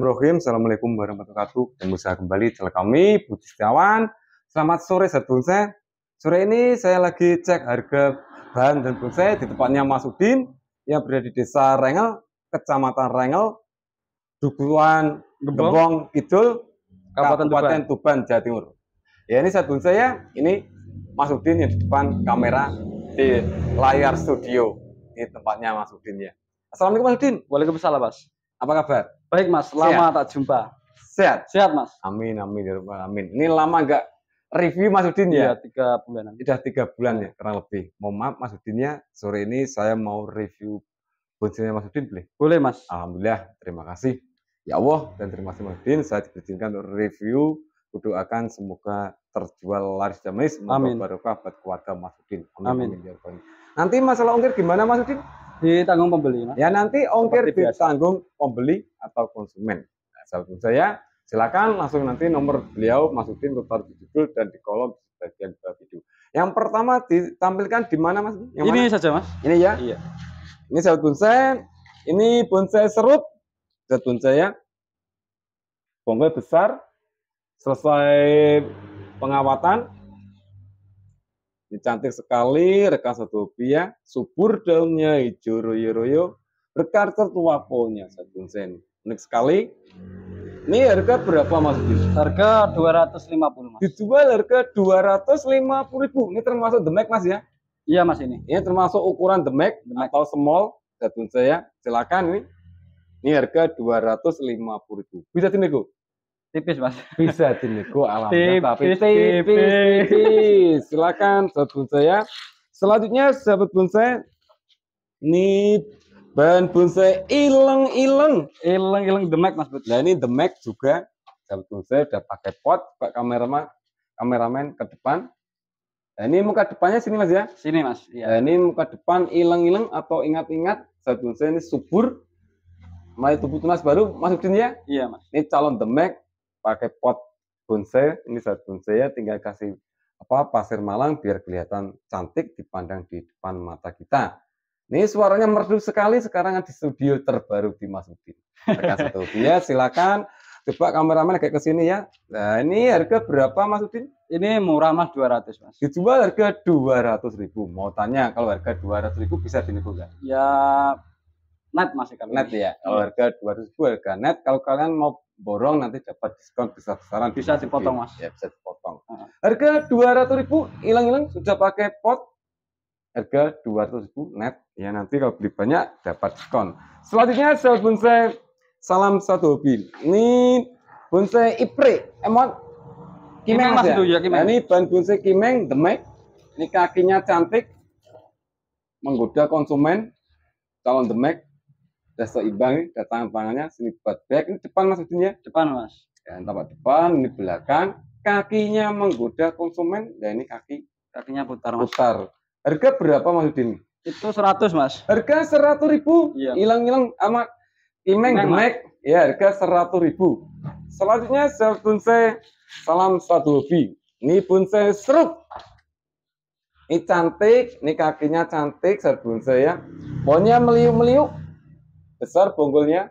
Bismillahirrahmanirrahim. Assalamualaikum warahmatullahi wabarakatuh. Ketemu saya kembali channel kami, Budi Setiawan. Selamat sore, Setulse. Sore ini saya lagi cek harga bahan dan bonsai di tempatnya Mas Udin yang berada di Desa Rengel, Kecamatan Rengel, Dukuan Gembong Kidul, Kabupaten, Kabupaten Tuban. Tuban, Jawa Timur. Ya ini satu ya, ini Mas Udin yang di depan kamera di layar studio di tempatnya Mas Udin ya. Assalamualaikum Mas Udin. Waalaikumsalam Mas. Apa kabar? Baik Mas, lama tak jumpa. Sehat. Sehat Mas. Amin, amin, ya amin. Ini lama nggak review Mas Udin ya? Iya, tiga bulan. Sudah tiga bulan ya, kurang lebih. Mohon maaf Mas ya. sore ini saya mau review kuncinya Mas Udin boleh? Boleh Mas. Alhamdulillah, terima kasih. Ya Allah, dan terima kasih Mas Udin, saya diberikan untuk review kudoakan semoga terjual laris jamis, manis, barokah buat keluarga Mas Udin. Amin. Amin. Ya Nanti masalah ongkir gimana Mas Udin? ditanggung pembeli mas. ya nanti ongkir tanggung pembeli atau konsumen nah, sahabat saya silakan langsung nanti nomor beliau masukin ke taruh di judul dan di kolom bagian bawah video yang pertama ditampilkan di mana mas yang ini mana? saja mas ini ya iya. ini sahabat bonsai ini bonsai serut sahabat bonsai ya bonsai besar selesai pengawatan ini cantik sekali, rekan satu rupiah, ya. subur daunnya hijau royo-royo, rekar tertua polnya satu sen. Unik sekali. Ini harga berapa Mas Budi? Harga 250 Mas. Dijual harga 250 ribu. Ini termasuk demek Mas ya? Iya Mas ini. Ini termasuk ukuran demek, demek. atau small. satu saya, silakan ini. Ini harga 250 ribu. Bisa sini, tipis mas bisa diniku alamnya tipis, tapi tipis, tipis, tipis. silakan sahabat bonsai ya selanjutnya sahabat bonsai ini bahan bonsai ileng ileng ileng ileng demek mas Bud. nah ini demek juga sahabat bonsai udah pakai pot pak kameramen kameramen ke depan Nah, ini muka depannya sini mas ya? Sini mas. Ya. Nah, ini muka depan ileng-ileng atau ingat-ingat. sahabat bonsai ini subur. Mulai tubuh tunas baru masukin ya? Iya mas. Ini calon demek pakai pot bonsai, ini saat bonsai ya tinggal kasih apa pasir malang biar kelihatan cantik dipandang di depan mata kita. Ini suaranya merdu sekali sekarang di studio terbaru di Mas Udin. Rekan ya, silakan. Coba kameramen kayak ke sini ya. Nah, ini harga berapa Mas Udin? Ini murah Mas 200, Mas. Dijual harga 200 ribu. Mau tanya kalau harga 200 ribu bisa dinego enggak? Ya net masih kan. Net ya. Kalau harga 200 ribu harga net. Kalau kalian mau borong nanti dapat diskon besar-besaran. Bisa dipotong, Mas. Ya, bisa dipotong. harga dua Harga 200.000 hilang-hilang sudah pakai pot harga ribu net. Ya nanti kalau beli banyak dapat diskon. Selanjutnya sahabat bonsai salam satu hobi. Ini bonsai Ipre, Emon Kimeng, kimeng mas ya. itu ya kimeng. Nah, ini bahan bonsai kimeng demek. Ini kakinya cantik, menggoda konsumen calon demek saya ibang ini datang tangannya sini buat back ini depan mas Udinnya depan mas dan ya, tampak depan ini belakang kakinya menggoda konsumen dan ya, ini kaki kakinya putar mas. putar harga berapa mas ini? itu 100 mas harga 100 ribu iya. hilang-hilang sama imeng gemek ya harga 100 ribu selanjutnya saya saya salam satu hobi ini pun saya seruk ini cantik, ini kakinya cantik, serbun saya. Pokoknya meliuk-meliuk, besar bonggolnya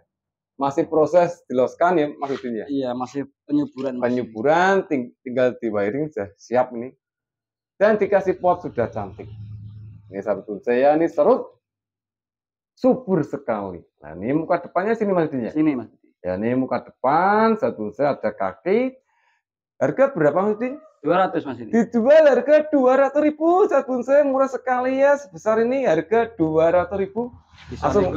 masih proses diloskan ya maksudnya iya masih penyuburan penyuburan ting tinggal di wiring sudah siap ini dan dikasih pot sudah cantik ini satu saya ini serut subur sekali nah ini muka depannya sini maksudnya sini mas ya ini muka depan satu saya ada kaki harga berapa maksudnya 200 mas ini dijual harga dua ratus ribu satu saya murah sekali ya sebesar ini harga dua ratus ribu Bisa langsung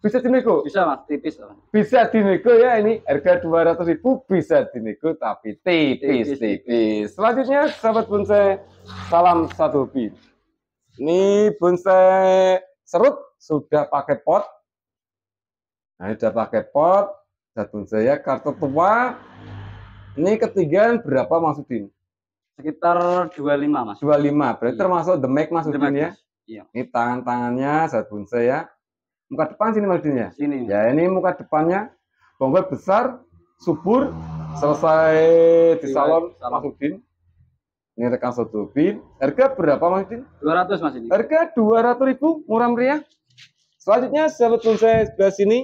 bisa dinego bisa mas tipis lah bisa dinego ya ini harga dua ratus ribu bisa dinego tapi tipis tipis, tipis. selanjutnya sahabat bonsai salam satu hobi ini bonsai serut sudah pakai pot nah sudah pakai pot Sahabat bonsai ya kartu tua ini ketiga berapa maksudin? Udin sekitar lima Mas Dua lima berarti iya. termasuk the make ya iya. ini tangan-tangannya saat bonsai ya Muka depan sini maksudnya, ya? Sini. Ya, ini muka depannya. Bonggol besar, subur, selesai di iya, salon Masudin. Ini rekan satu Sotobin. Harga berapa Mas Dua ratus Mas ini. Harga ratus ribu, murah meriah. Selanjutnya sahabat bonsai sebelah sini.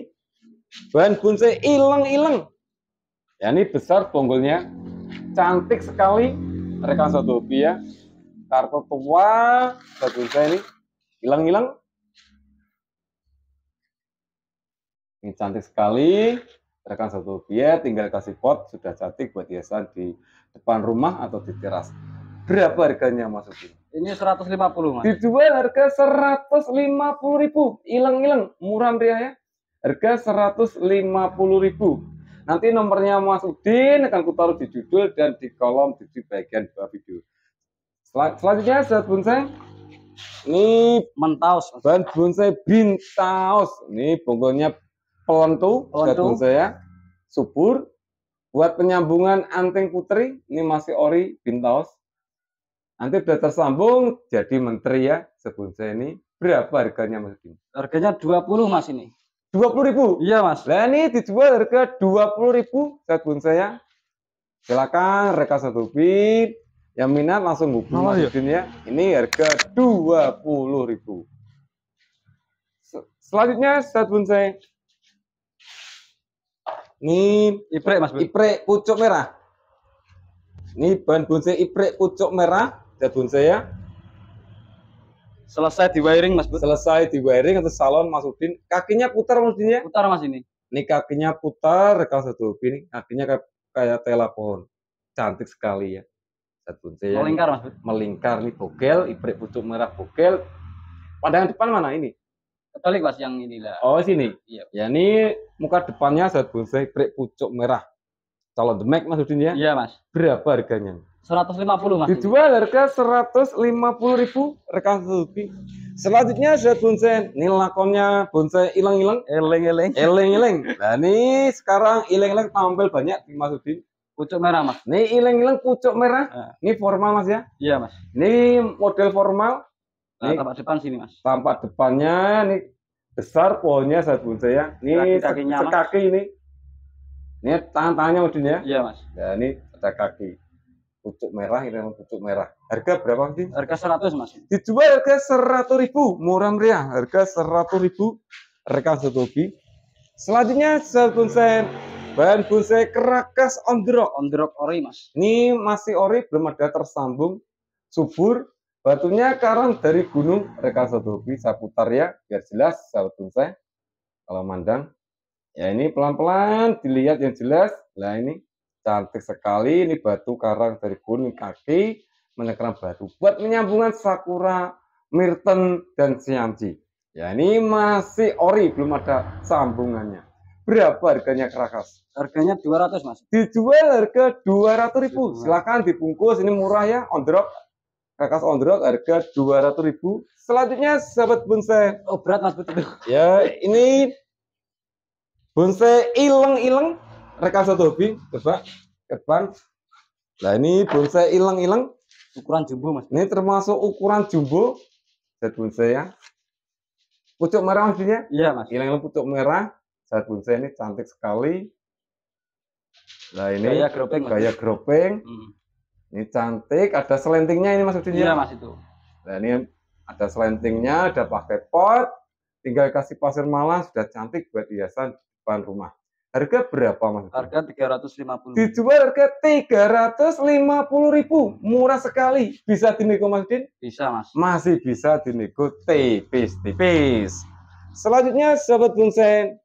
Bahan bonsai ilang-ilang. Ya, ini besar bonggolnya. Cantik sekali. Rekan satu ya. Kartu tua, sahabat bonsai ini. ileng-ileng. Ini cantik sekali. Rekan satu rupiah, tinggal kasih pot, sudah cantik buat hiasan di depan rumah atau di teras. Berapa harganya Mas Udin? Ini 150 Mas. Dijual harga 150 ribu. Ileng-ileng, murah meriah ya. Harga 150 ribu. Nanti nomornya Mas Udin akan taruh di judul dan di kolom di bagian bawah video. Sel selanjutnya, saya bonsai. Ini mentaus. Ban bonsai bintaus. Ini bonggolnya pelentu, pelentu. saya, subur. Buat penyambungan anting putri, ini masih ori bintaus. Nanti sudah tersambung jadi menteri ya sebelum saya ini. Berapa harganya Mas ini? Harganya 20 Mas ini. 20 ribu? Iya Mas. Nah ini dijual harga 20 ribu sebelum saya. Silakan rekan satu bin Yang minat langsung hubungi oh, iya. ya. Ini harga 20 ribu. Selanjutnya sebelum saya ini iprek Mas. Iprek Ipre pucuk merah. Ini bahan bonsai iprek pucuk merah, zat bonsai ya. Selesai di wiring Mas. bud. Selesai di wiring atau salon Mas Udin. Kakinya putar Mas Udin ya? Putar Mas ini. Ini kakinya putar kalau satu ini kakinya kayak, kayak tela pohon. Cantik sekali ya. Zat bonsai. Ya. Melingkar Mas. Melingkar nih bogel, iprek pucuk merah bogel. Pandangan depan mana ini? Terbalik mas yang inilah. Oh sini. Iya. Ya ini muka depannya saat bonsai break pucuk merah. Kalau demek mas Udin ya? Iya mas. Berapa harganya? Seratus lima puluh mas. Dijual harga seratus lima puluh ribu rekan Suzuki. Selanjutnya saat bonsai. Ini lakonnya bonsai ilang-ilang. Eleng-eleng. Eleng-eleng. Nah ini sekarang ilang eleng tampil banyak di Mas Udin. Pucuk merah mas. Ini ilang-ilang pucuk merah. Nah. Ini formal mas ya? Iya mas. Ini model formal. Ini tampak depan sini mas. Tampak depannya ini besar pohonnya pun saya. Ini kaki -kakinya, sekaki mas. ini. Ini tangan tangannya Udin ya? Iya mas. Ya ini ada kaki. Pucuk merah ini memang pucuk merah. Harga berapa sih? Harga 100 mas. Dijual harga seratus ribu, murah meriah. Harga seratus ribu rekan setopi. Selanjutnya pun saya bahan bonsai kerakas on the rock. On the rock ori mas. Ini masih ori belum ada tersambung subur Batunya karang dari gunung rekan putar ya biar jelas sahabat bonsai. Kalau mandang ya ini pelan-pelan dilihat yang jelas. Nah ini cantik sekali ini batu karang dari gunung kaki menekan batu buat menyambungan sakura, mirten dan siamci. Ya ini masih ori belum ada sambungannya. Berapa harganya Kerakas? Harganya 200 Mas. Dijual harga 200 ribu. Silahkan dibungkus ini murah ya on drop Kakas on the road harga 200 ribu. Selanjutnya sahabat bonsai. Oh berat mas betul. Ya ini bonsai ileng-ileng rekan satu hobi coba ke depan. Nah ini bonsai ileng-ileng ukuran jumbo mas. Ini termasuk ukuran jumbo saat bonsai ya. Pucuk merah maksudnya? Iya mas. Ileng-ileng pucuk merah saat bonsai ini cantik sekali. Nah ini gaya gropeng. Gaya gropeng. Hmm ini cantik, ada selentingnya ini Mas Udin ya? Iya Mas itu. Nah ini ada selentingnya, ada pakai pot, tinggal kasih pasir malas sudah cantik buat hiasan depan rumah. Harga berapa Mas? Harga 350. Dijual harga puluh ribu, murah sekali. Bisa dinego Mas Udin? Bisa Mas. Masih bisa dinego tipis-tipis. Selanjutnya sahabat bonsai,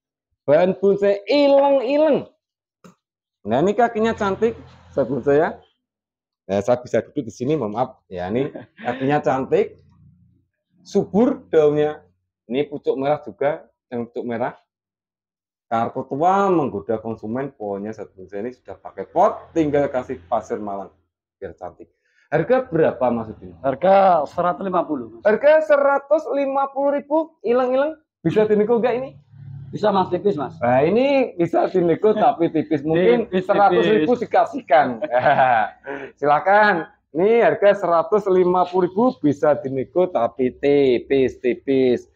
bahan bonsai ileng-ileng. Nah ini kakinya cantik, sahabat bonsai ya Nah, saya bisa duduk di sini, mohon maaf. Ya, ini artinya cantik, subur daunnya. Ini pucuk merah juga, yang pucuk merah. Kartu tua menggoda konsumen, pohonnya satu ini sudah pakai pot, tinggal kasih pasir malang biar cantik. Harga berapa maksudnya Harga 150. Harga 150 ribu, hilang-hilang. Bisa dinego enggak ini? Bisa mas tipis mas. Nah ini bisa dinego tapi tipis mungkin seratus ribu dikasihkan. Silakan. Ini harga seratus lima puluh ribu bisa dinego tapi tipis-tipis.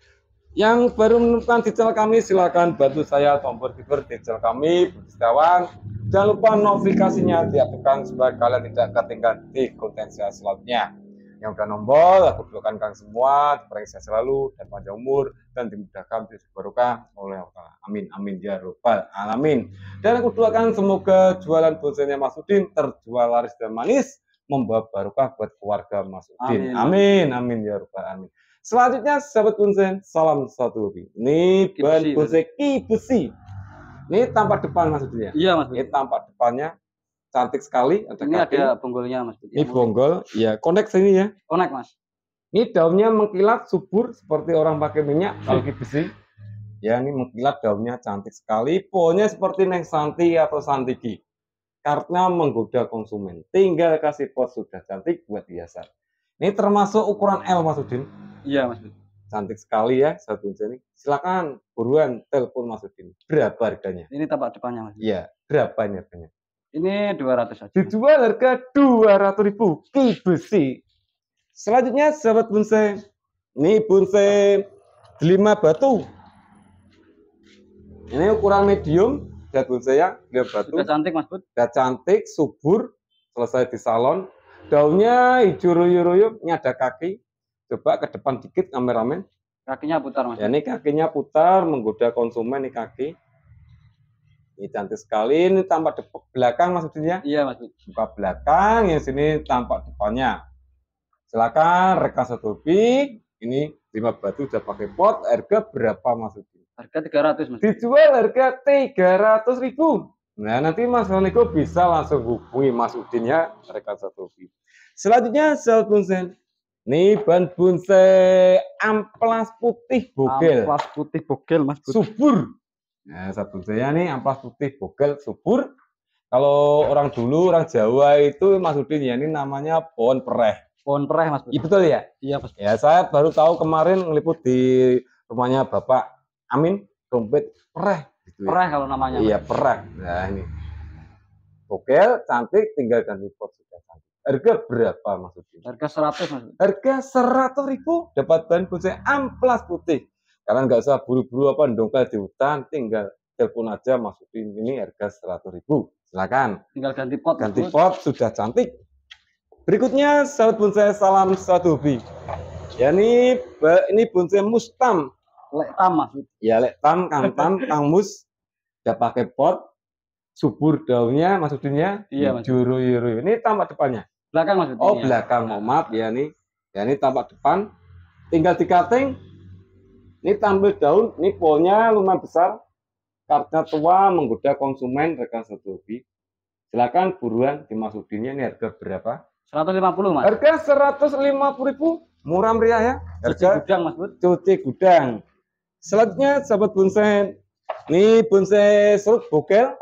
Yang baru menemukan channel kami silakan bantu saya tombol di channel kami Budistawan. Jangan lupa notifikasinya diaktifkan supaya kalian tidak ketinggalan di konten saya selanjutnya yang udah nombol, aku doakan kalian semua, terperang sehat selalu, dan panjang umur, dan dimudahkan di barokah oleh Allah. Amin, amin, ya robbal alamin. Dan aku doakan semoga jualan bonsennya Mas Udin terjual laris dan manis, membawa barokah buat keluarga Mas Udin. Amin, amin, amin ya robbal alamin. Selanjutnya, sahabat bonsai, salam satu hobi. Ini ban bonsen kibusi. Ini tampak depan Mas Udin ya? Iya Mas Udin. Ini tampak depannya cantik sekali. Ada ini kaki. ada bonggolnya mas. Ini bonggol, ya connect sini ya. Connect mas. Ini daunnya mengkilat, subur seperti orang pakai minyak kalau besi. Ya ini mengkilat daunnya cantik sekali. Pohonnya seperti Neng Santi atau Santiki. Karena menggoda konsumen. Tinggal kasih pot sudah cantik buat hiasan. Ini termasuk ukuran L Mas Udin. Iya Mas Udin. Cantik sekali ya satu ini. Silakan buruan telepon Mas Udin. Berapa harganya? Ini tampak depannya Mas. Iya, berapa banyak? harganya? Ini 200 aja. Dijual harga 200 ribu ki besi. Selanjutnya sahabat bonsai. Ini bonsai delima batu. Ini ukuran medium dan bonsai ya. batu. Sudah cantik Mas Bud. Sudah cantik, subur, selesai di salon. Daunnya hijau royo-royo, ini ada kaki. Coba ke depan dikit kameramen. Kakinya putar Mas. Ya, ini kakinya putar menggoda konsumen ini kaki. Ini cantik sekali, ini tampak depan belakang maksudnya? Iya mas. Buka belakang, yang sini tampak depannya. Silakan rekan setopi. Ini lima batu sudah pakai pot, harga berapa maksudnya? Harga Harga 300 mas. Dijual harga tiga ratus ribu. Nah nanti Mas Roniko bisa langsung hubungi Mas Udin ya rekan setopi. Selanjutnya sel bunsen. Ini ban bunse amplas putih bogel. Amplas putih bogel mas. Putih. Subur Nah, satu saya ini amplas putih, bogel, subur. Kalau orang dulu, orang Jawa itu maksudin ya, ini namanya pohon pereh. Pohon pereh, Mas. Iya betul ya? Iya, Mas. Ya, saya baru tahu kemarin ngeliput di rumahnya Bapak Amin, dompet pereh. Gitu ya. pereh kalau namanya. Iya, pereh. Nah, ini. Bogel, cantik, tinggal ganti pot sudah cantik. Harga berapa maksudnya? Harga 100, Mas. Harga seratus ribu, dapat bahan bonsai amplas putih Kalian nggak usah buru-buru apa dongkal di hutan, tinggal telepon aja masukin ini harga seratus ribu. Silakan. Tinggal ganti pot. Ganti pot sudah cantik. Berikutnya sahabat bonsai salam satu hobi. Ya ini ini bonsai mustam. Lektam maksud. Ya lektam, kantam, mus Udah pakai pot, subur daunnya maksudnya. Iya mas. Juru Ini tampak depannya. Belakang maksudnya. Oh ya. belakang, mohon maaf ya ini Ya ini tampak depan. Tinggal di cutting ini tampil daun, ini polnya lumayan besar. Karena tua menggoda konsumen rekan satu hobi. Silakan buruan dimasukinnya, ini harga berapa? 150 mas. Harga 150 ribu murah meriah ya. Harga cuci gudang mas Bud. Cuci gudang. Selanjutnya sahabat bonsai, ini bonsai serut bokel.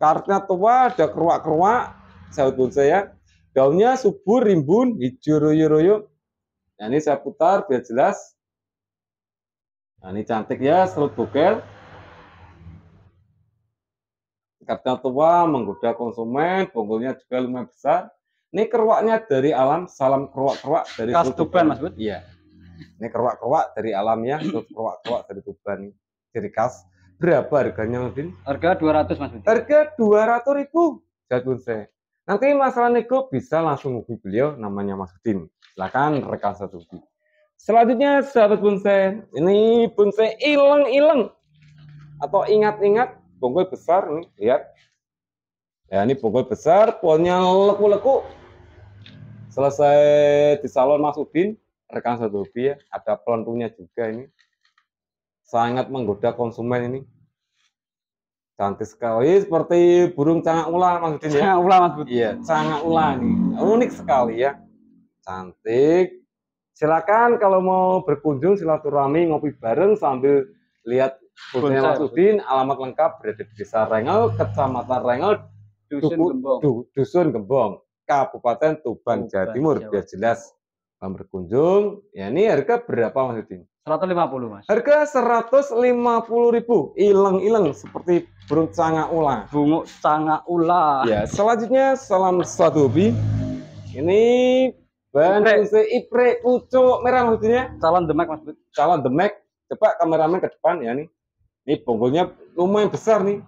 Karena tua ada keruak-keruak, sahabat bonsai ya. Daunnya subur, rimbun, hijau royo-royo. Nah ini saya putar biar jelas. Nah, ini cantik ya, serut bukel. Ikatnya tua, menggoda konsumen, bonggolnya juga lumayan besar. Ini keruaknya dari alam, salam keruak-keruak dari Kas Tuban, Mas Bud? Iya. Ini keruak-keruak dari alam ya, keruak-keruak dari Tuban. Ciri khas. Berapa harganya, Mas Bin? Harga 200, Mas Bud. Harga 200 ribu, jadul saya. Nanti masalah nego bisa langsung hubungi beliau, namanya Mas Udin. Silahkan rekan satu. Selanjutnya sahabat bonsai, ini bonsai ileng-ileng atau ingat-ingat bonggol besar nih, lihat. Ya, ini bonggol besar, pohonnya leku-leku. Selesai di salon Mas Udin, rekan satu hobi ya, ada pelentunya juga ini. Sangat menggoda konsumen ini. Cantik sekali seperti burung cangak ular Mas Udin ya. Cangak ular Mas Udin. Iya, cangak ular nih. Unik sekali ya. Cantik, Silakan kalau mau berkunjung silaturahmi ngopi bareng sambil lihat Bonsai Udin, alamat lengkap berada di Desa Rengel, Kecamatan Rengel, Dusun Tuku, Gembong. Dusun Gembong, Kabupaten Tuban, Tuban Jawa Timur. Jawa. Biar jelas mau berkunjung. Ya ini harga berapa Mas Udin? 150 Mas. Harga puluh ribu, ilang ileng seperti burung canga ula. burung canga ula. Ya, selanjutnya salam satu hobi. Ini Ban Ipre Pucuk merah maksudnya. Calon Demek Mas Calon Demek. Coba kameramen ke depan ya nih. Nih bonggolnya lumayan besar nih.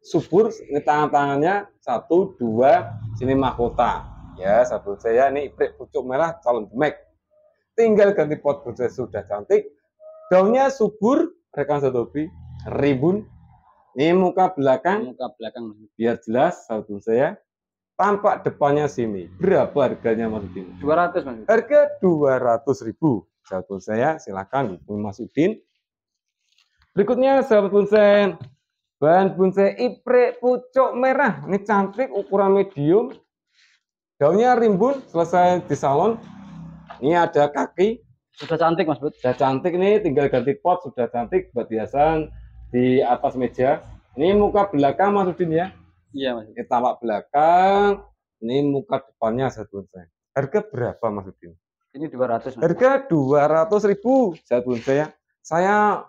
Subur ini tangan-tangannya satu dua sini mahkota. Ya, satu saya ini Ipre Pucuk merah calon Demek. Tinggal ganti pot bonsai sudah cantik. Daunnya subur rekan Sadobi ribun. Ini muka belakang. Muka belakang biar jelas satu saya tampak depannya sini. Berapa harganya Mas Udin? 200 Mas. Harga 200 ribu. Sahabat saya silahkan hubungi Mas Udin. Berikutnya sahabat punsen. Bahan punsen ipre pucuk merah. Ini cantik ukuran medium. Daunnya rimbun selesai di salon. Ini ada kaki. Sudah cantik Mas Bud. Sudah cantik nih tinggal ganti pot sudah cantik buat hiasan di atas meja. Ini muka belakang Mas Udin ya. Iya mas. Ini tampak belakang, ini muka depannya satu saya. Harga berapa mas Udin? Ini 200. Mas. Harga 200 ribu satu saya. Saya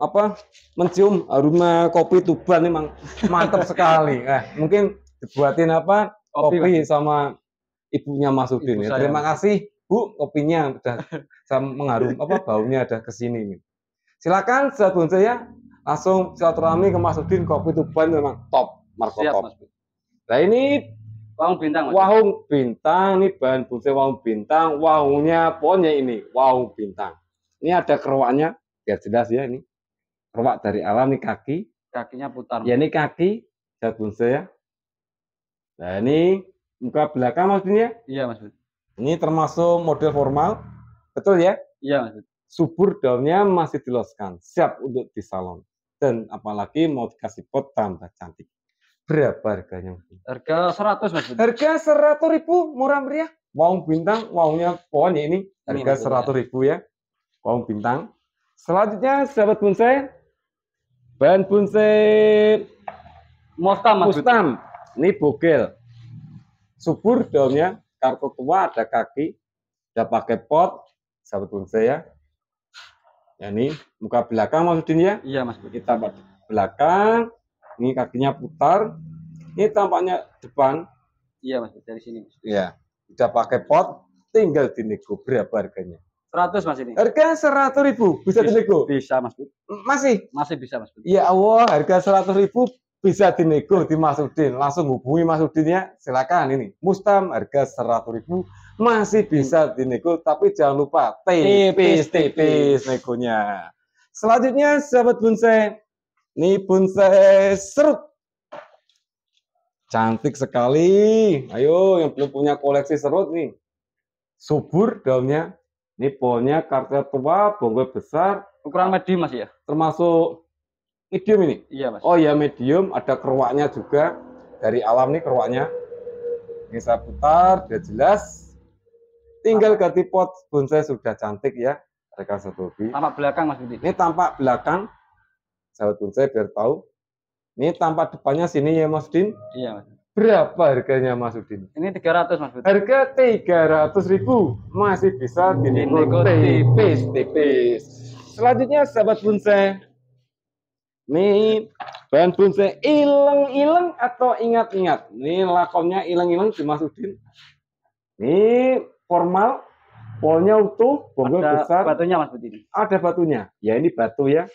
apa mencium aroma kopi Tuban memang mantap sekali. Eh, mungkin dibuatin apa kopi, kopi sama ibunya Mas Udin. Ibu ya. Terima kasih Bu, kopinya sudah saya mengharum apa baunya ada ke sini. Silakan sahabat ya langsung silaturahmi ke Mas Udin kopi Tuban memang top. Marco, Siap, nah ini Wahung bintang. Wahung bintang ini bahan bonsai wahung bintang. Wahungnya pohonnya ini wahung bintang. Ini ada keruaknya, ya jelas ya ini. Keruak dari alam ini kaki. Kakinya putar. Ya ini kaki zat ya. Nah ini muka belakang maksudnya? Iya maksud. Ini termasuk model formal, betul ya? Iya maksud. Subur daunnya masih diloskan, siap untuk di salon. Dan apalagi mau dikasih pot tambah cantik. Berapa harganya? Harga 100 Mas. Harga 100 ribu murah meriah. Wong bintang, wongnya pohonnya ini harga 100 ribu ya. Wong bintang. Selanjutnya sahabat bonsai, bahan bonsai Mostam, Mostam. Ini bogel. Subur daunnya, kartu tua ada kaki, ada pakai pot, sahabat bonsai ya. Ya ini muka belakang maksudnya ya? Iya Mas. Kita belakang, ini kakinya putar. Ini tampaknya depan. Iya mas, dari sini. Mas. Iya. Udah pakai pot, tinggal dinego berapa harganya? 100 mas ini. Harga 100 ribu bisa, bisa dinego? Bisa mas. Masih? Masih bisa mas. Iya Allah, harga 100 ribu bisa dinego di Mas Udin. Langsung hubungi Mas Udin ya. Silakan ini. Mustam harga 100 ribu masih bisa dinego tapi jangan lupa tipis tipis negonya. Selanjutnya sahabat bonsai Nipun bonsai serut. Cantik sekali. Ayo yang belum punya koleksi serut nih. Subur daunnya. Ini pohonnya kartel tua, bonggol besar. Ukuran medium mas ya? Termasuk medium ini? Iya mas. Oh iya medium, ada keruaknya juga. Dari alam nih keruaknya. Ini saya putar, sudah jelas. Tinggal ganti pot, bonsai sudah cantik ya. Rekan satu Tampak belakang mas Budi. Ini tampak belakang sahabat bonsai ya, biar tahu. Ini tampak depannya sini ya Mas Udin. Iya Mas. Berapa harganya Mas Udin? Ini 300 Mas Udin. Harga 300 ribu masih bisa dinego tipis-tipis. Selanjutnya sahabat bonsai. ini bahan bonsai ileng-ileng atau ingat-ingat. Ini lakonnya ileng-ileng di Mas Udin. Ini formal polnya utuh, bonggol besar. Batunya Mas Udin. Ada batunya. Ya ini batu ya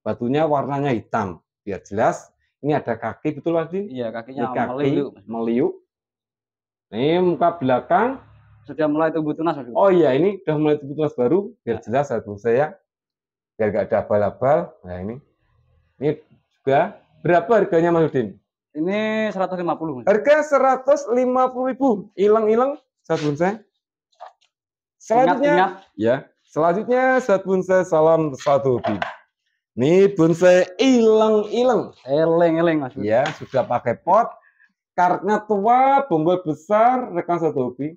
batunya warnanya hitam biar jelas ini ada kaki betul Mas Wadin? Iya kakinya ini kaki meliuk. meliuk. Ini muka belakang sudah mulai tumbuh tunas. Mas. Oh iya ini sudah mulai tumbuh tunas baru biar ya. jelas satu saya biar gak ada abal-abal. Nah ini ini juga berapa harganya Mas Udin? Ini 150. Mas. Harga 150 ribu hilang-hilang satu bonsai. Selanjutnya ingat, ingat. ya selanjutnya satu bonsai salam satu bintang. Ini bonsai ilang-ilang, eleng-eleng mas. Ya, sudah pakai pot, karetnya tua, bonggol besar, rekan satu hobi.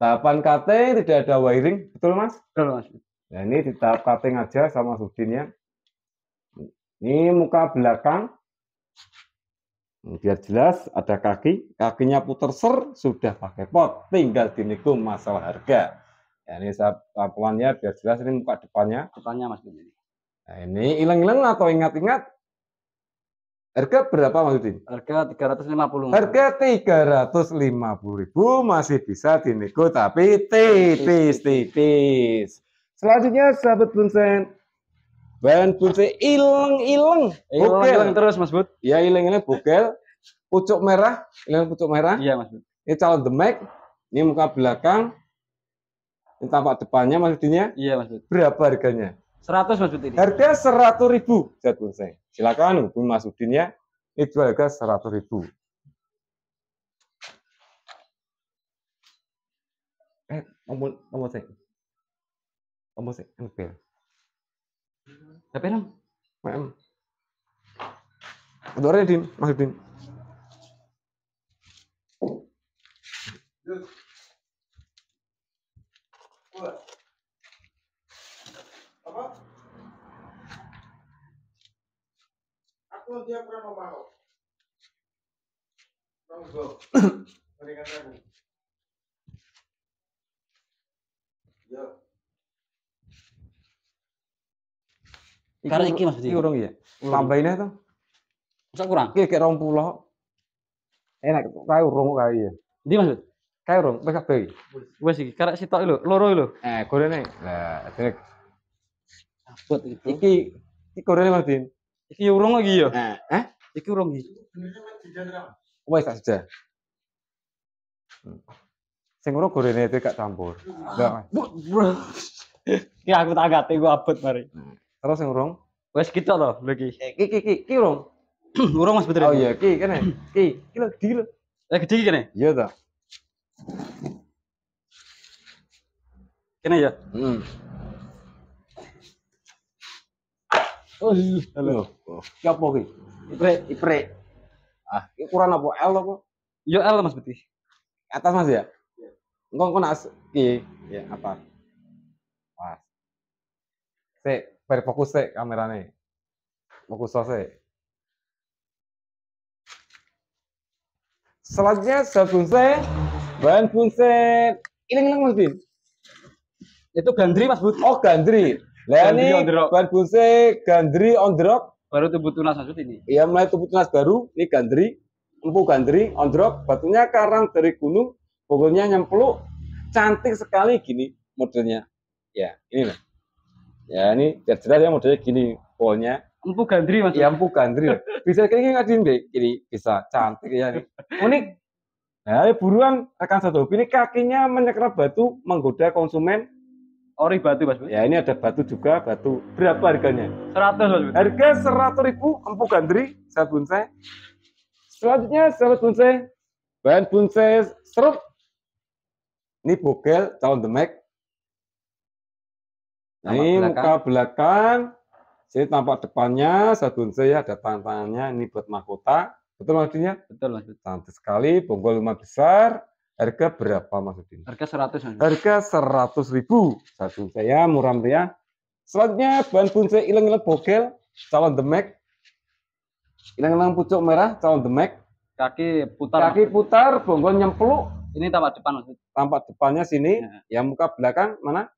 Tahapan cutting tidak ada wiring, betul mas? Betul mas. Nah ini di tahap cutting aja sama sudinnya. Ini muka belakang. Biar jelas ada kaki, kakinya puter ser, sudah pakai pot, tinggal dinego masalah harga. Ya, ini sapuannya biar jelas ini muka depannya. Depannya mas. Ini Nah, ini hilang-hilang atau ingat-ingat Harga berapa Mas Udin? Harga 350. Harga 350 ribu masih bisa dinego tapi tipis-tipis. Selanjutnya sahabat bunsen bahan bunsen hilang-hilang. ileng terus Mas Bud. Ya ileng hilang Bukel, Pucuk merah, ileng pucuk merah. Iya Mas Bud. Ini calon demek, ini muka belakang. Ini tampak depannya Mas Udinnya. Iya Mas Bud. Berapa harganya? 100 Mas Budi. Harga 100 ribu zat bonsai. Silakan hubungi Mas Budi ya. Ini jual harga 100 ribu. Eh, nomor nomor saya. Nomor saya, ngepel. Kan, Tapi nam, ma'am. Udah ready, Mas Budi. Thank Aku dia pernah mau Monggo. Berikan aku. Yo. Karena iki maksudnya. Iki urung ya. Tambahin aja Masa kurang? Iki kayak rong pulau. Enak kayak urung kayak ya. Di maksud? Kayak urung PKB. Wes iki karek sitok lho, loro lho. Eh, gorene. Lah, Sabut iki. Iki gorene Mas Din. Iki urung lagi ya? Nah, eh? Iki urung iki. Wes tak sudah. Sing urung gorene itu gak campur. Enggak, Mas. Ya aku tak agate gua abot mari. Terus sing urung? Wes gitu loh, lagi. Ki eh, ki ki ki urung. urung Mas Putri. Oh iya, ki kene. Ki, ki lo gede lo. Eh gede kene. Iya ta. Kene ya? Hmm. Halo. Ki apa kuwi? Ipre, ipre. Ah, iki ukuran apa? L apa? Yo L Mas Beti. Atas Mas ya? Iya. Engko engko nak ya apa? Pas. Sik, bar fokus sik kamerane. Fokus sik. Selanjutnya sabun saya bahan fungsi ini iling Mas Bin. Itu gandri Mas Bud. Oh, gandri. Lah ini bagusnya Gandri on the rock. Baru tubuh tunas maksud ini. Iya mulai tubuh tunas baru ini Gandri, empu Gandri on the rock. Batunya karang dari gunung, pokoknya nyempluk, cantik sekali gini modelnya. Ya ini lah. Ya ini jelas ya modelnya gini pokoknya Empu Gandri mas. Iya empu Gandri. bisa kayak ngadin deh, ini bisa cantik ya ini. Unik. Nah, buruan rekan satu ini kakinya menyekrap batu menggoda konsumen Oh, ori batu Mas Ya ini ada batu juga, batu. Berapa harganya? seratus Mas Harga seratus ribu, empuk gandri, sahabat bonsai. Selanjutnya sahabat bonsai, bahan bonsai serut. Ini bogel, tahun demek. Nah, ini belakang. muka belakang. Jadi tampak depannya, sahabat bonsai ya, ada tantangannya. Ini buat mahkota. Betul maksudnya? Betul Mas Bud. Cantik sekali, bonggol lumayan besar. Harga berapa maksudnya? Harga 100. Harga 100 ribu satu. Saya murah ya Selanjutnya bahan bonsai ilang-ilang bogel, calon demek. Ilang-ilang pucuk merah, calon demek. Kaki putar. Kaki putar, bonggol nyempluk Ini tampak depan Tampak depannya sini, ya. Yang muka belakang mana?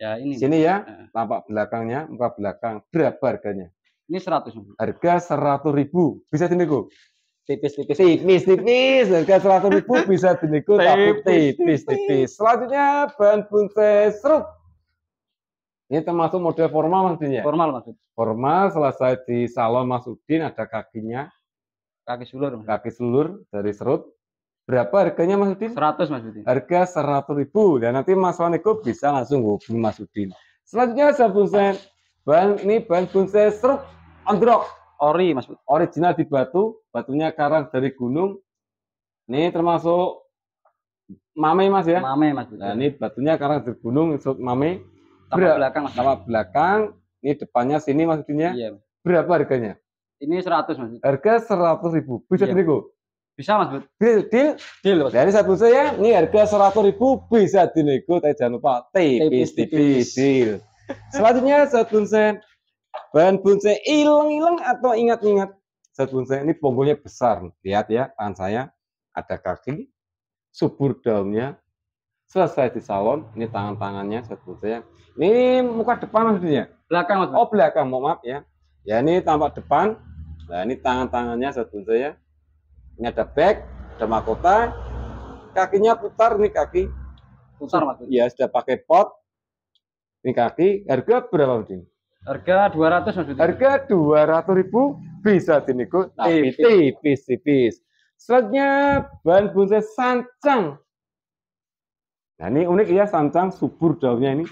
Ya ini. Sini ya, ya. tampak belakangnya, muka belakang. Berapa harganya? Ini 100. Harga 100 ribu. Bisa sini, tipis-tipis tipis-tipis harga seratus ribu bisa diniku tapi tipis-tipis selanjutnya ban bonsai seruk ini termasuk model formal maksudnya formal maksud formal selesai di salon Mas Udin ada kakinya kaki sulur kaki sulur dari serut berapa harganya Mas Udin 100 Mas Udin harga seratus ribu dan nanti Mas Waniko bisa langsung hubungi Mas Udin selanjutnya saya bonsai ban ini bahan bonsai seruk anggrek ori mas original di batu batunya karang dari gunung ini termasuk mame mas ya mame mas nah, ini batunya karang dari gunung itu mame tampak belakang mas tampak belakang ini depannya sini maksudnya iya. berapa harganya ini seratus mas harga seratus ribu bisa iya. dinego bisa mas Deal, deal, deal mas. Dari satu saya ya. ini harga seratus ribu bisa dinego, tapi jangan lupa tipis tipis deal. Selanjutnya satu sen Bahan bonsai ileng-ileng atau ingat-ingat. Zat bonsai ini punggungnya besar. Lihat ya, tangan saya ada kaki, subur daunnya, selesai di salon, ini tangan-tangannya zat bonsai. Ini muka depan maksudnya. Belakang Mas. Oh belakang, mohon maaf ya. Ya ini tampak depan. Nah ini tangan-tangannya zat bonsai ya. Ini ada back, ada mahkota. Kakinya putar nih kaki. Putar maksudnya. Ya sudah pakai pot. Ini kaki. Harga berapa Mas? Harga 200 maksudnya. Harga 200 ribu bisa dinego nah, tipis-tipis. Selanjutnya bahan bonsai sancang. Nah ini unik ya sancang subur daunnya ini.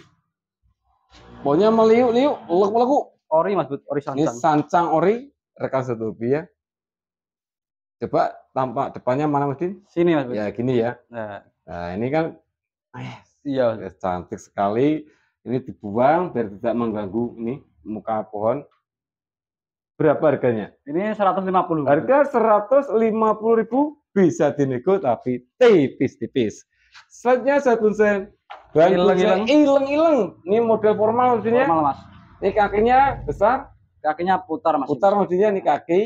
Pokoknya meliuk-liuk, leku-leku Ori mas Bud, ori sancang. Ini sancang ori, rekan satu ya. Coba tampak depannya mana Mas Din? Sini Mas Bud. Ya gini ya. Nah, nah ini kan, iya, eh, iya, cantik sekali. Ini dibuang biar tidak mengganggu nih muka pohon. Berapa harganya? Ini 150. Harga 150 ribu bisa dinego tapi tipis-tipis. Selanjutnya saya ilang-ilang ilang-ilang Ini model formal maksudnya. Formal, Mas. Ini kakinya besar, kakinya putar, Mas. Putar maksudnya ini kaki.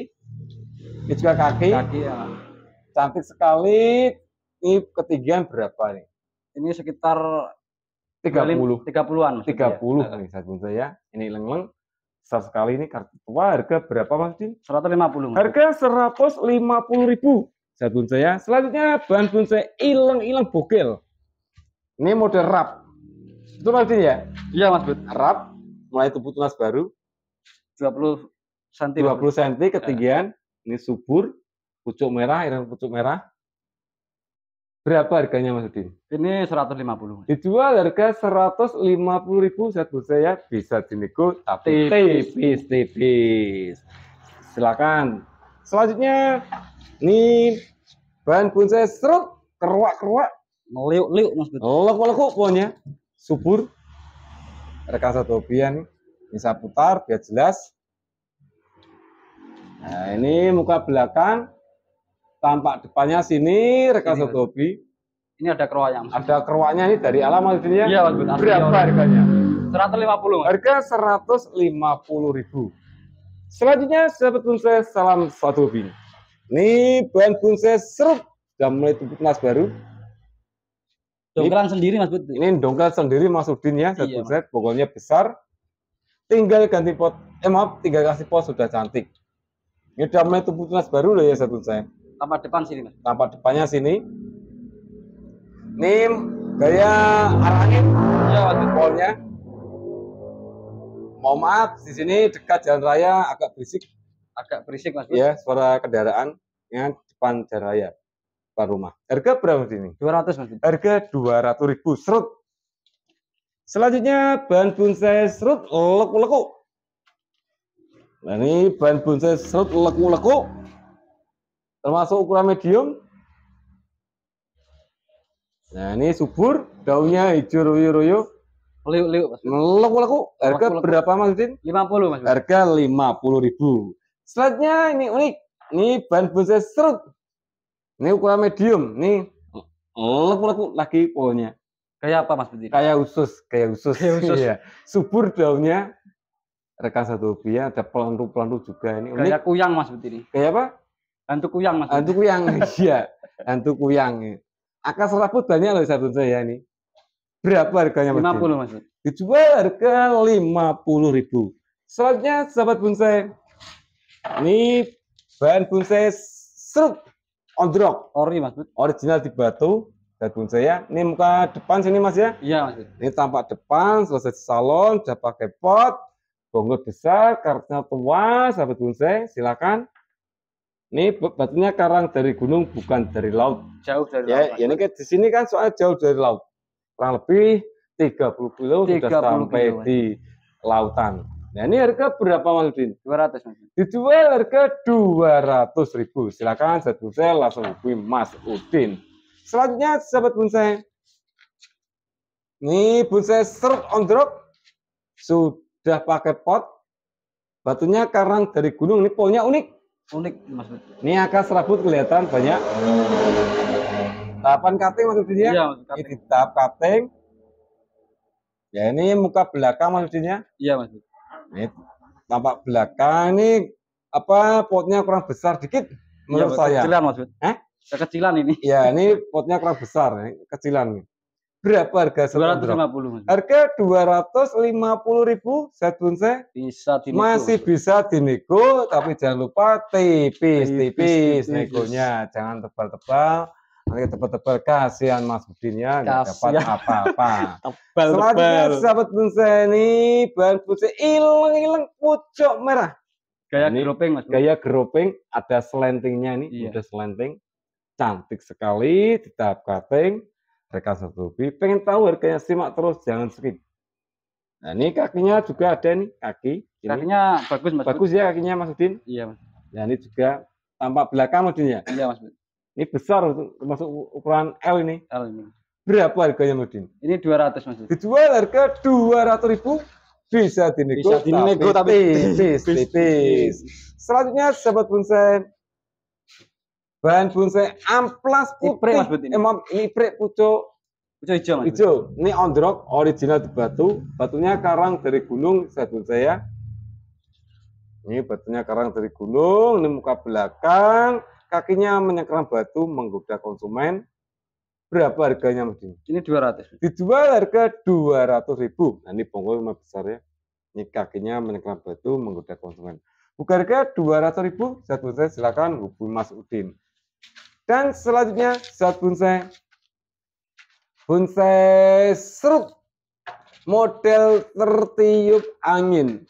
Ini juga kaki. Kaki ya. Cantik sekali. Ini ketinggian berapa nih? Ini sekitar 30 30-an maksudnya. 30 nih sabun saya. Ini leng-leng. Seratus kali ini kartu tua harga berapa Mas Din? 150. Harga puluh ribu saya sabun saya. Selanjutnya bahan pun saya ilang-ilang bokel Ini model rap. Itu Mas Din ya? Iya Mas Bud. Rap mulai tumbuh tunas baru 20 cm. 20 cm ketinggian. Ini subur, pucuk merah, irang pucuk merah. Berapa harganya Mas Udin? Ini 150. Dijual harga puluh ribu saat saya bisa dinego tapi tipis tipis. Silakan. Selanjutnya ini bahan bonsai serut keruak-keruak meliuk-liuk Mas Udin. Lekuk-lekuk pokoknya subur. Rekan satu pion bisa putar biar jelas. Nah, ini muka belakang tampak depannya sini rekan Sotobi. Ini ada keruanya. Mas. Ada keruanya ini dari alam ya. Iya, Berapa orang. Iya, harganya? 150. Mas. Harga ribu Selanjutnya sahabat bonsai salam Sotobi. Ini bahan bonsai serut sudah mulai tumbuh nas baru. Dongkran sendiri Mas Bud. Ini dongkran sendiri Mas Udin ya, sahabat iya, bonsai pokoknya besar. Tinggal ganti pot, eh maaf, tinggal kasih pot sudah cantik. Ini udah mulai tumbuh tunas baru loh ya satu saya Tampak depan sini, Mas. Tampak depannya sini. Nim, gaya arah angin. Ya, polnya. Mau maaf, di sini dekat jalan raya agak berisik. Agak berisik, Mas. Iya, suara kendaraan yang depan jalan raya depan rumah. Harga berapa ini? 200, Mas. Harga 200 ribu serut. Selanjutnya bahan bonsai serut leku-leku. Nah, ini bahan bonsai serut leku-leku termasuk ukuran medium. Nah, ini subur, daunnya hijau royo-royo. Liuk-liuk, Mas. Meleku-leku. Harga berapa, Mas Udin? 50, Mas. Harga ribu. Selanjutnya ini unik. Ini bahan bonsai serut. Ini ukuran medium. Ini leku-leku lagi pohonnya. Kayak apa, Mas Udin? Kayak usus, kayak usus. Kayak usus. iya. Subur daunnya. Rekan satu rupiah, ada pelantu-pelantu juga ini unik. Kayak kuyang, Mas Udin. Kayak apa? Hantu kuyang mas. Hantu kuyang, iya. Hantu kuyang. Akan serabut banyak loh sabun saya ini. Berapa harganya mas? puluh mas. Dijual harga lima puluh ribu. Selanjutnya sahabat bonsai. Ini bahan bonsai serut rock. Ori mas. Original di batu. Dan bonsai ya. Ini muka depan sini mas ya. Iya mas. Ini tampak depan, selesai salon, Dapat pakai pot. Bonggol besar, Kartunya tua, sahabat bonsai. Silakan. Ini batunya karang dari gunung bukan dari laut. Jauh dari ya, laut. Ya, ini kan di sini kan soal jauh dari laut. Kurang lebih 30 kilo 30 sudah sampai kilo. di lautan. Nah, ini harga berapa Mas Udin? 200 Mas. Dijual harga 200 ribu. Silakan satu saya langsung hubungi Mas Udin. Selanjutnya sahabat bonsai. Ini bonsai serut on drop sudah pakai pot. Batunya karang dari gunung. Ini polnya unik unik maksudnya. Ini akas serabut kelihatan banyak. Tahapan cutting maksudnya? Iya, maksud Ini tahap cutting. Ya ini muka belakang maksudnya? Iya mas. Ini tampak belakang ini apa potnya kurang besar dikit iya, menurut ya, saya. Kecilan maksud? Eh? kecilan ini. Ya ini potnya kurang besar, kecilan. ini berapa harga setahun 250 mas. harga puluh ribu set bisa dinego, masih bisa dinego tapi jangan lupa tipis tipis, tipis negonya jangan tebal-tebal nanti tebal-tebal kasihan mas Budin nggak dapat apa-apa selanjutnya sahabat bonsai ini bahan bonsai ileng-ileng pucuk merah gaya ini, grouping mas gaya ada selentingnya ini iya. udah selenting cantik sekali di tahap cutting rekan satu pengen tahu harganya simak terus jangan skip. Nah ini kakinya juga ada nih kaki. Ini. Kakinya bagus mas. Bagus ya kakinya Mas Udin. Iya mas. Ya ini juga tampak belakang Mas Udin ya. Iya mas. Ini besar termasuk ukuran L ini. L ini. Berapa harganya Mas Udin? Ini 200 mas. Dijual harga 200 ribu bisa dinego. Bisa dinego tapi tipis. Selanjutnya sahabat bonsai Bahan bonsai amplas putih. Mas Bud ini. Emang eh, ini ipre pucuk pucuk hijau Mas. Hijau. Ini ondrok original di batu. Batunya karang dari gunung Saya sabun saya. Ini batunya karang dari gunung, ini muka belakang, kakinya menyengkerang batu menggoda konsumen. Berapa harganya Mas Ini Ini 200. Dijual harga 200 ribu. Nah, ini bonggol lima besar ya. Ini kakinya menyengkerang batu menggoda konsumen. Buka harga 200 ribu, saya silakan hubungi Mas Udin. Dan selanjutnya zat bonsai bonsai serut model tertiup angin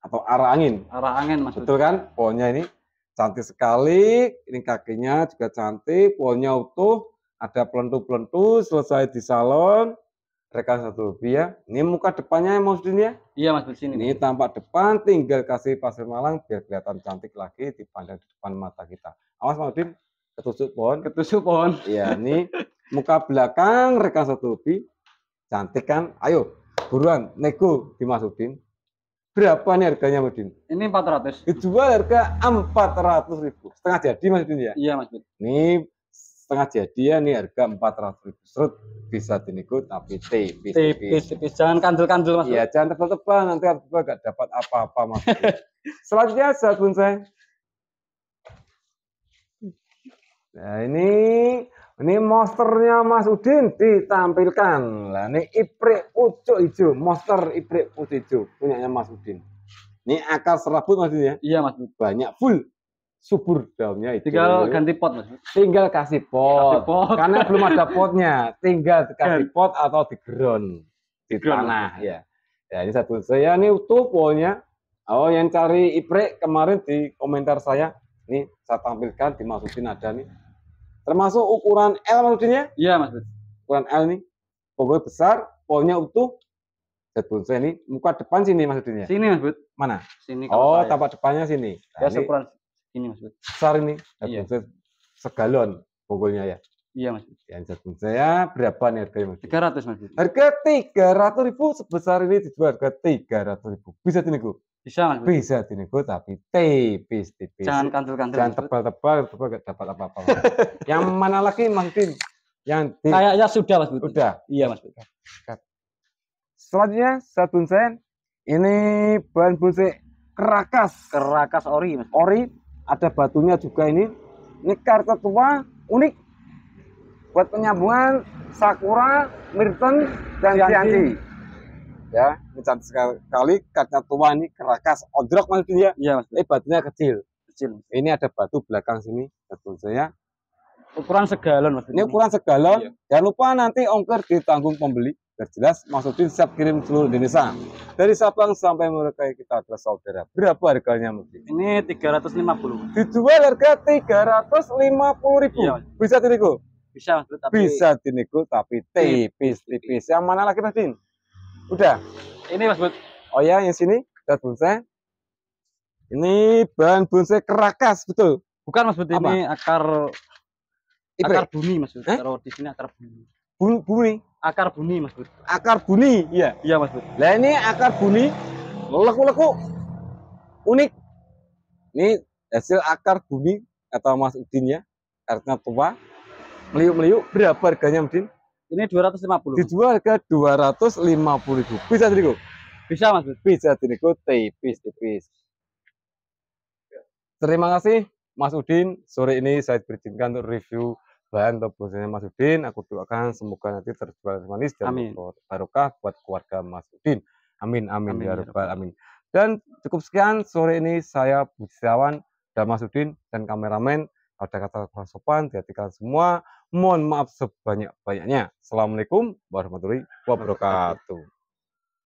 atau arah angin. Arah angin maksudnya. Betul kan? Pohonnya ini cantik sekali, ini kakinya juga cantik, pohonnya utuh, ada pelentu-pelentu, selesai di salon, rekan satu rupiah. Ya. Ini muka depannya ya maksudnya? ya? Iya Mas sini. Ini tampak depan, tinggal kasih pasir malang biar kelihatan cantik lagi dipandang di depan mata kita. Awas Mas ketusuk pohon ketusuk pohon iya ini muka belakang rekan satu pi cantik kan ayo buruan nego dimasukin berapa nih harganya Mas Din? Ini 400. Dijual harga 400 ribu. Setengah jadi Mas Din ya? Iya Mas Din. Ini setengah jadi ya nih harga 400 ribu. Serut bisa dinego tapi tipis. Tipis, tipis. Jangan kandil-kandil Mas. Iya, jangan tebal-tebal nanti harga gak dapat apa-apa Mas. Selanjutnya pun saya. Nah, ini ini monsternya Mas Udin ditampilkan. Lah ini iprik pucuk hijau, monster iprik pucuk hijau punyanya Mas Udin. Ini akar serabut Mas Udin ya? Iya Mas. Banyak full subur daunnya itu. Tinggal ganti pot Mas. Tinggal kasih pot. Kasih pot. Karena belum ada potnya, tinggal kasih pot atau ground di, di tanah ya. Ya ini satu saya ini utuh polnya. Oh yang cari iprik kemarin di komentar saya ini saya tampilkan di ada nih. Termasuk ukuran L maksudnya? Iya, Mas. Ukuran L nih. Pokoknya besar, polnya utuh. Zat bonsai ini muka depan sini maksudnya. Sini, Mas Mana? Sini Oh, saya. tapak depannya sini. Ya, nah, ya, ukuran ini, Mas Besar ini. iya. segalon bongkolnya ya. Iya, Mas. Yang zat saya berapa nih harganya, Mas? 300, Mas. Harga 300.000 ribu sebesar ini dijual harga 300.000. ribu. Bisa dinego? Bisa Mas. Bisa dinego tapi tipis tipis. Jangan kantul-kantul. Jangan tebal-tebal, tebal gak dapat apa-apa. yang mana lagi mungkin yang di... kayaknya sudah Mas. Budi. Sudah. Iya Mas. Budi. Selanjutnya satu sen Ini bahan bonsai kerakas. Kerakas ori Mas. Ori ada batunya juga ini. Ini kartu tua unik buat penyambungan Sakura, mirton dan Cianci ya ini cantik sekali kaca tua ini kerakas odrok maksudnya iya mas ini batunya kecil kecil ini ada batu belakang sini saya. Ya. ukuran segalon mas ini ukuran segalon iya. jangan lupa nanti ongkir ditanggung pembeli terjelas maksudnya siap kirim seluruh Indonesia dari Sabang sampai Merauke kita adalah saudara berapa harganya mungkin ini 350 dijual harga 350 ribu iya, ribu. bisa diriku bisa mas, bisa diriku tapi tipis-tipis yang mana lagi mas Din? Udah. Ini Mas Bud. Oh ya, yang sini daun bonsai. Ini bahan bonsai kerakas, betul. Bukan Mas Bud, ini akar akar bumi Mas Bud. Eh? di sini akar bumi Bun, bumi, Akar bumi Mas Bud. Akar bumi iya. Iya Mas Bud. Nah, ini akar bumi leku-leku unik. Ini hasil akar bumi atau Mas Udin ya. Artinya tua. Meliuk-meliuk berapa harganya, Udin? Ini 250. Dijual ke 250 ribu. Bisa diriku? Bisa Mas. Bisa diriku tipis-tipis. Terima kasih Mas Udin. Sore ini saya berizinkan untuk review bahan atau Mas Udin. Aku doakan semoga nanti terjual manis dan barokah buat keluarga Mas Udin. Amin, amin, amin ya, ya rabbal amin. Dan cukup sekian sore ini saya Budi Setiawan dan Mas Udin dan kameramen. Ada kata sopan, dihatikan semua. Mohon maaf sebanyak-banyaknya. Assalamualaikum warahmatullahi wabarakatuh.